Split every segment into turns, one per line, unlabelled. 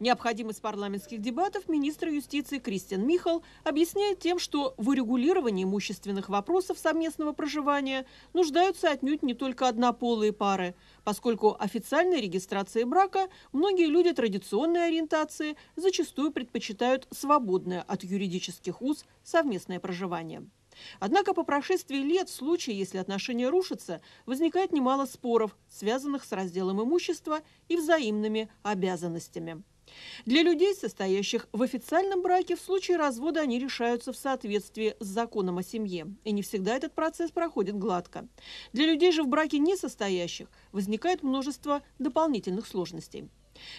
Необходимость парламентских дебатов министр юстиции Кристиан Михал объясняет тем, что в урегулировании имущественных вопросов совместного проживания нуждаются отнюдь не только однополые пары, поскольку официальной регистрации брака многие люди традиционной ориентации зачастую предпочитают свободное от юридических уз совместное проживание. Однако по прошествии лет в случае, если отношения рушатся, возникает немало споров, связанных с разделом имущества и взаимными обязанностями. Для людей, состоящих в официальном браке, в случае развода они решаются в соответствии с законом о семье, и не всегда этот процесс проходит гладко. Для людей же в браке не состоящих возникает множество дополнительных сложностей.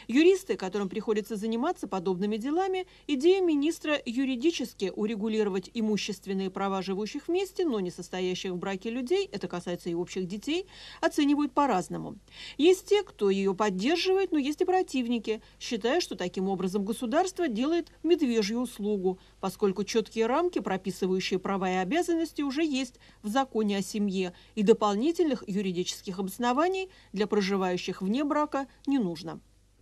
Юристы, которым приходится заниматься подобными делами, идея министра юридически урегулировать имущественные права живущих вместе, но не состоящих в браке людей, это касается и общих детей, оценивают по-разному. Есть те, кто ее поддерживает, но есть и противники, считая, что таким образом государство делает медвежью услугу, поскольку четкие рамки, прописывающие права и обязанности, уже есть в законе о семье, и дополнительных юридических обоснований для проживающих вне брака не нужно.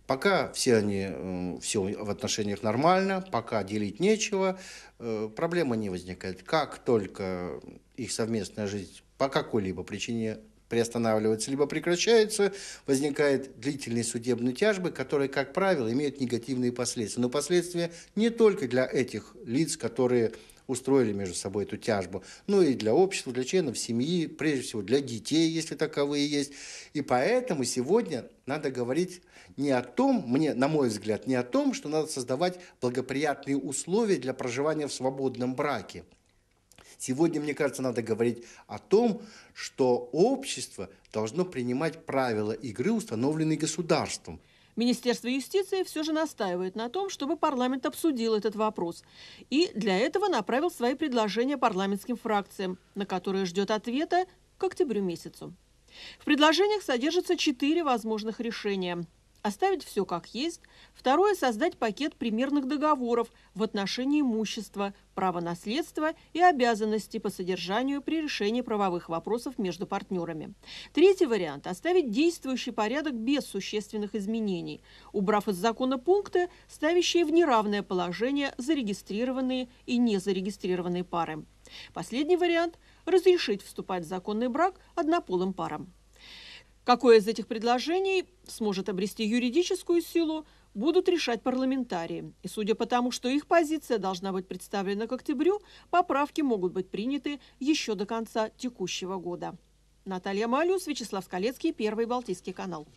Пока все они, э, все в отношениях нормально, пока делить нечего, э, проблема не возникает. Как только их совместная жизнь по какой-либо причине приостанавливаются либо прекращаются возникает длительные судебные тяжбы, которые, как правило, имеют негативные последствия. Но последствия не только для этих лиц, которые устроили между собой эту тяжбу, но и для общества, для членов семьи, прежде всего для детей, если таковые есть. И поэтому сегодня надо говорить не о том, мне, на мой взгляд, не о том, что надо создавать благоприятные условия для проживания в свободном браке, Сегодня, мне кажется, надо говорить о том, что общество должно принимать правила игры, установленные государством.
Министерство юстиции все же настаивает на том, чтобы парламент обсудил этот вопрос. И для этого направил свои предложения парламентским фракциям, на которые ждет ответа к октябрю месяцу. В предложениях содержатся четыре возможных решения. Оставить все как есть. Второе – создать пакет примерных договоров в отношении имущества, права наследства и обязанностей по содержанию при решении правовых вопросов между партнерами. Третий вариант – оставить действующий порядок без существенных изменений, убрав из закона пункты, ставящие в неравное положение зарегистрированные и незарегистрированные пары. Последний вариант – разрешить вступать в законный брак однополым парам. Какое из этих предложений сможет обрести юридическую силу, будут решать парламентарии. И судя по тому, что их позиция должна быть представлена к октябрю, поправки могут быть приняты еще до конца текущего года. Наталья Малюс, Вячеслав Скалецкий, Первый Балтийский канал.